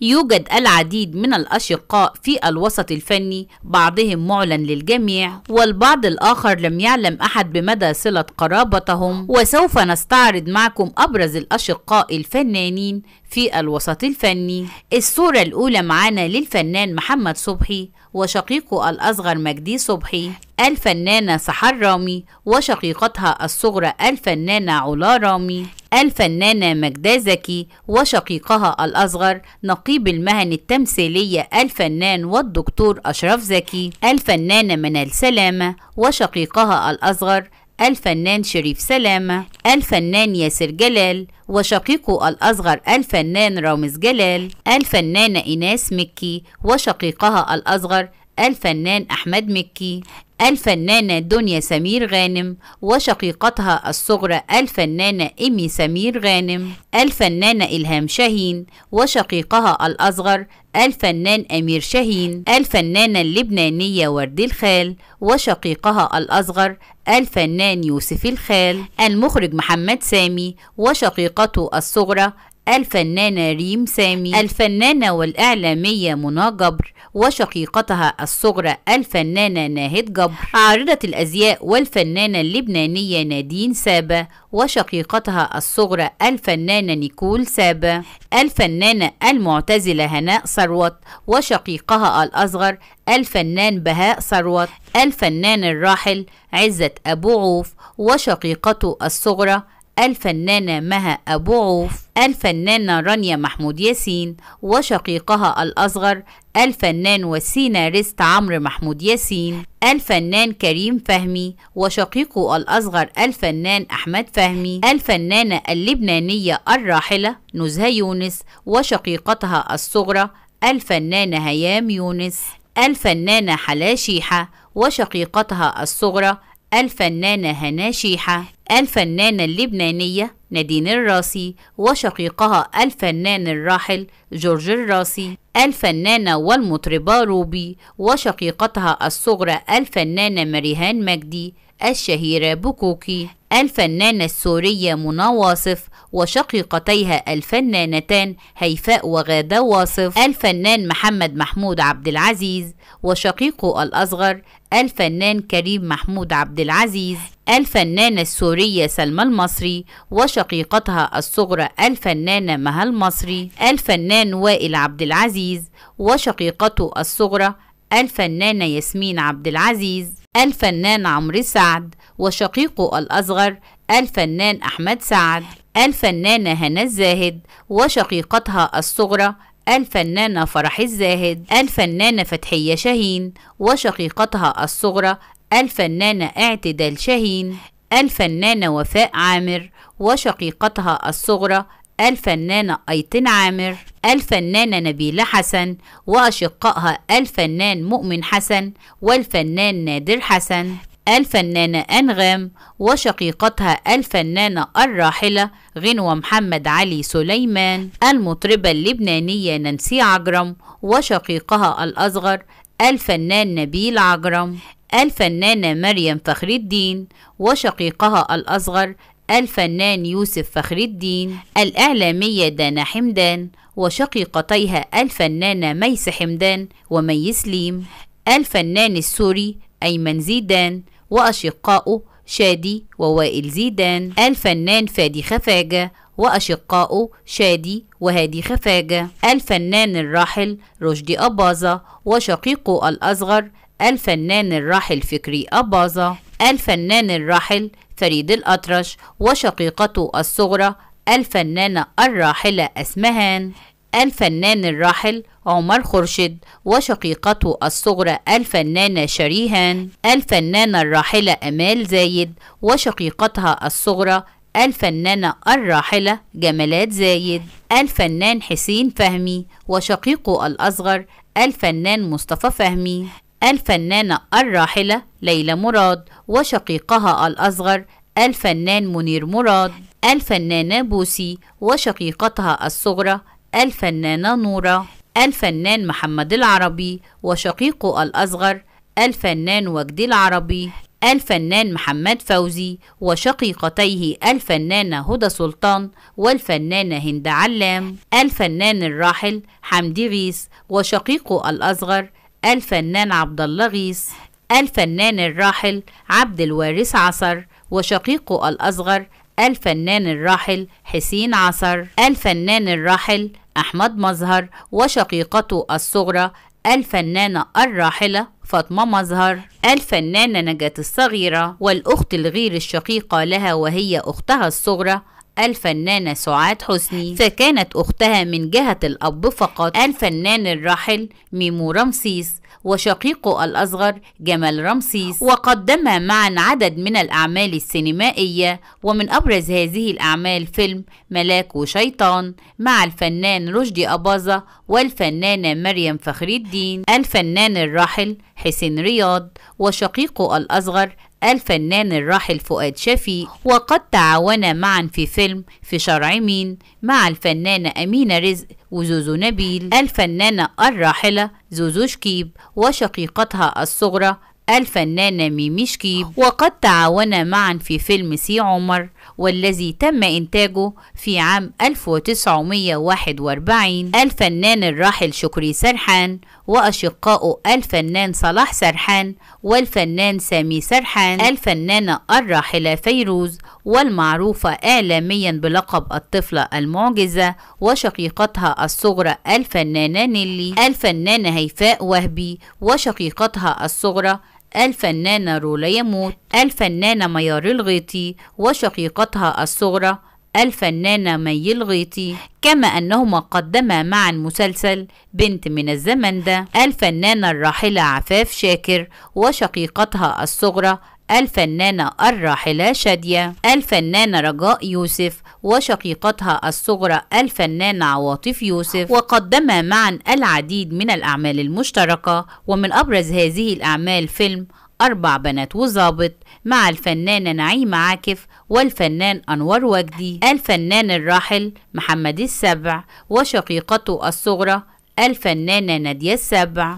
يوجد العديد من الأشقاء في الوسط الفني بعضهم معلن للجميع والبعض الآخر لم يعلم أحد بمدى صلة قرابتهم وسوف نستعرض معكم أبرز الأشقاء الفنانين في الوسط الفني الصورة الأولى معانا للفنان محمد صبحي وشقيقه الأصغر مجدي صبحي الفنانة سحر رامي وشقيقتها الصغرى الفنانة علا رامي الفنانة مجدة زكي وشقيقها الأصغر نقيب المهن التمثيلية الفنان والدكتور أشرف زكي الفنانة منال سلامة وشقيقها الأصغر الفنان شريف سلامة الفنان ياسر جلال وشقيقه الأصغر الفنان رامز جلال الفنانة إيناس مكي وشقيقها الأصغر الفنان أحمد مكي الفنانة دنيا سمير غانم وشقيقتها الصغرى الفنانة إيمي سمير غانم الفنانة إلهام شاهين وشقيقها الأصغر الفنان أمير شاهين الفنانة اللبنانية ورد الخال وشقيقها الأصغر الفنان يوسف الخال المخرج محمد سامي وشقيقته الصغرى الفنانة ريم سامي الفنانة والإعلامية منى جبر وشقيقتها الصغرى الفنانة ناهد جبر عارضة الأزياء والفنانة اللبنانية نادين سابة وشقيقتها الصغرى الفنانة نيكول سابة الفنانة المعتزلة هناء ثروت وشقيقها الأصغر الفنان بهاء ثروت الفنان الراحل عزت أبو عوف وشقيقته الصغرى الفنانة مها أبو عوف الفنانة رانيا محمود ياسين وشقيقها الأصغر الفنان والسيناريست عمرو محمود ياسين الفنان كريم فهمي وشقيقه الأصغر الفنان أحمد فهمي الفنانة اللبنانية الراحلة نزهة يونس وشقيقتها الصغرى الفنانة هيام يونس الفنانة حلا شيحة وشقيقتها الصغرى الفنانة هنا شيحة الفنانة اللبنانية نادين الراسي وشقيقها الفنان الراحل جورج الراسي الفنانة والمطربة روبي وشقيقتها الصغرى الفنانة مريهان مجدي الشهيرة بوكوكي الفنانة السورية منى واصف وشقيقتيها الفنانتان هيفاء وغادة واصف الفنان محمد محمود عبد العزيز وشقيقه الأصغر الفنان كريم محمود عبد العزيز الفنانة السورية سلمى المصري وشقيقتها الصغرى الفنانة مها المصري الفنان وائل عبد العزيز وشقيقته الصغرى الفنانة ياسمين عبد العزيز الفنان عمرو سعد وشقيقه الأصغر الفنان أحمد سعد الفنانة هنا الزاهد وشقيقتها الصغرى الفنانة فرح الزاهد الفنانة فتحية شاهين وشقيقتها الصغرى الفنانة اعتدال شاهين الفنانة وفاء عامر وشقيقتها الصغرى الفنانة أيتن عامر الفنانة نبيلة حسن وأشقائها الفنان مؤمن حسن والفنان نادر حسن الفنانة أنغام وشقيقتها الفنانة الراحلة غنوة محمد علي سليمان المطربة اللبنانية نانسي عجرم وشقيقها الأصغر الفنان نبيل عجرم الفنانة مريم فخر الدين وشقيقها الأصغر الفنان يوسف فخر الدين الإعلامية دانا حمدان وشقيقتيها الفنانة ميس حمدان ومي سليم الفنان السوري أيمن زيدان وأشقاؤه شادي ووائل زيدان الفنان فادي خفاجة وأشقاؤه شادي وهادي خفاجة الفنان الراحل رشدي أباظة وشقيقه الأصغر الفنان الراحل فكري أباظة الفنان الراحل فريد الأطرش وشقيقته الصغرى الفنانة الراحلة أسمهان الفنان الراحل عمر خرشد وشقيقته الصغرى الفنانة شريهان الفنانة الراحلة أمال زايد وشقيقتها الصغرى الفنانة الراحلة جمالات زايد الفنان حسين فهمي وشقيقه الأصغر الفنان مصطفى فهمي الفنانة الراحلة ليلى مراد وشقيقها الأصغر الفنان منير مراد الفنانة بوسي وشقيقتها الصغرى الفنانة نورة الفنان محمد العربي وشقيقه الأصغر الفنان وجدي العربي الفنان محمد فوزي وشقيقتيه الفنانة هدى سلطان والفنانة هند علام الفنان الراحل حمدي غيث وشقيقه الأصغر الفنان عبد الله غيث الفنان الراحل عبد الوارث عصر وشقيقه الأصغر الفنان الراحل حسين عصر الفنان الراحل أحمد مظهر وشقيقته الصغرى الفنانة الراحلة فاطمة مظهر الفنانة نجاة الصغيرة والأخت الغير الشقيقة لها وهي أختها الصغرى الفنانة سعاد حسني فكانت أختها من جهة الأب فقط الفنان الراحل ميمو رمسيس وشقيقه الأصغر جمال رمسيس وقدما معا عدد من الأعمال السينمائية ومن أبرز هذه الأعمال فيلم ملاك وشيطان مع الفنان رشدي أباظة والفنانة مريم فخري الدين الفنان الراحل حسين رياض وشقيقه الأصغر الفنان الراحل فؤاد شفي وقد تعاون معا في فيلم في شرع مين مع الفنانة أمينة رزق وزوزو نبيل الفنانة الراحلة زوزو شكيب وشقيقتها الصغرى الفنانة ميمي شكيب وقد تعاون معا في فيلم سي عمر والذي تم إنتاجه في عام 1941 الفنان الراحل شكري سرحان وأشقائه الفنان صلاح سرحان والفنان سامي سرحان الفنانة الراحلة فيروز والمعروفة إعلاميا بلقب الطفلة المعجزة وشقيقتها الصغرى الفنانة نيلي الفنانة هيفاء وهبي وشقيقتها الصغرى الفنانة رولا يموت الفنانة ميار الغيطي وشقيقتها الصغرى الفنانة مي الغيطي كما أنهما قدما معا مسلسل بنت من الزمن ده الفنانة الراحلة عفاف شاكر وشقيقتها الصغرى الفنانة الراحلة شادية الفنانة رجاء يوسف وشقيقتها الصغرى الفنانة عواطف يوسف وقدما معا العديد من الأعمال المشتركة ومن أبرز هذه الأعمال فيلم أربع بنات وظابط مع الفنانة نعيمة عاكف والفنان أنور وجدي الفنان الراحل محمد السبع وشقيقته الصغرى الفنانة نادية السبع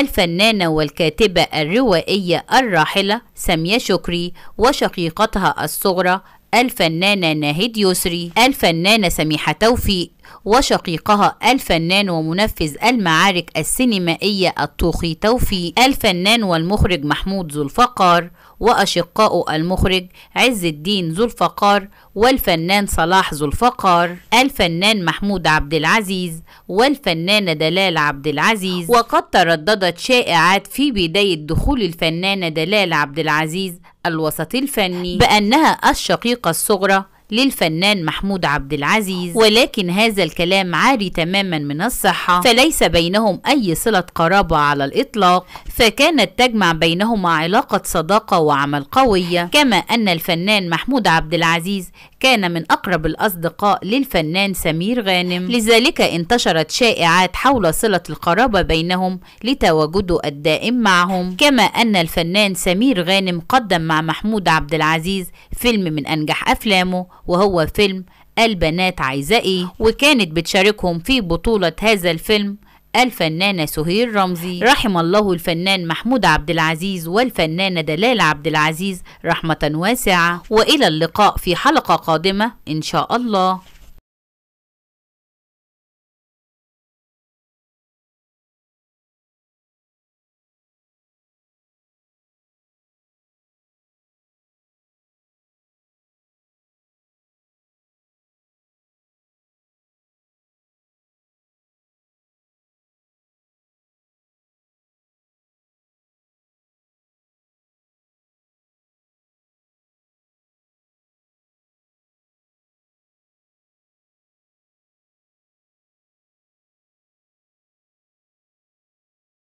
الفنانة والكاتبة الروائية الراحلة سامية شكري وشقيقتها الصغرى الفنانة ناهد يسري الفنانة سميحة توفيق وشقيقها الفنان ومنفذ المعارك السينمائية الطوخي توفيق الفنان والمخرج محمود ذو الفقار وأشقاء المخرج عز الدين ذو الفقار والفنان صلاح ذو الفقار الفنان محمود عبد العزيز والفنانة دلال عبد العزيز وقد ترددت شائعات في بداية دخول الفنانة دلال عبد العزيز الوسط الفني بأنها الشقيقة الصغرى للفنان محمود عبد العزيز ولكن هذا الكلام عاري تماما من الصحة فليس بينهم أي صلة قرابة على الإطلاق فكانت تجمع بينهما علاقة صداقة وعمل قوية كما أن الفنان محمود عبد العزيز كان من أقرب الأصدقاء للفنان سمير غانم لذلك انتشرت شائعات حول صلة القرابة بينهم لتواجده الدائم معهم كما أن الفنان سمير غانم قدم مع محمود عبد العزيز فيلم من أنجح أفلامه وهو فيلم البنات عايزة إيه وكانت بتشاركهم في بطولة هذا الفيلم الفنانة سهير رمزي رحم الله الفنان محمود عبد العزيز والفنانة دلال عبد العزيز رحمة واسعة وإلى اللقاء في حلقة قادمة إن شاء الله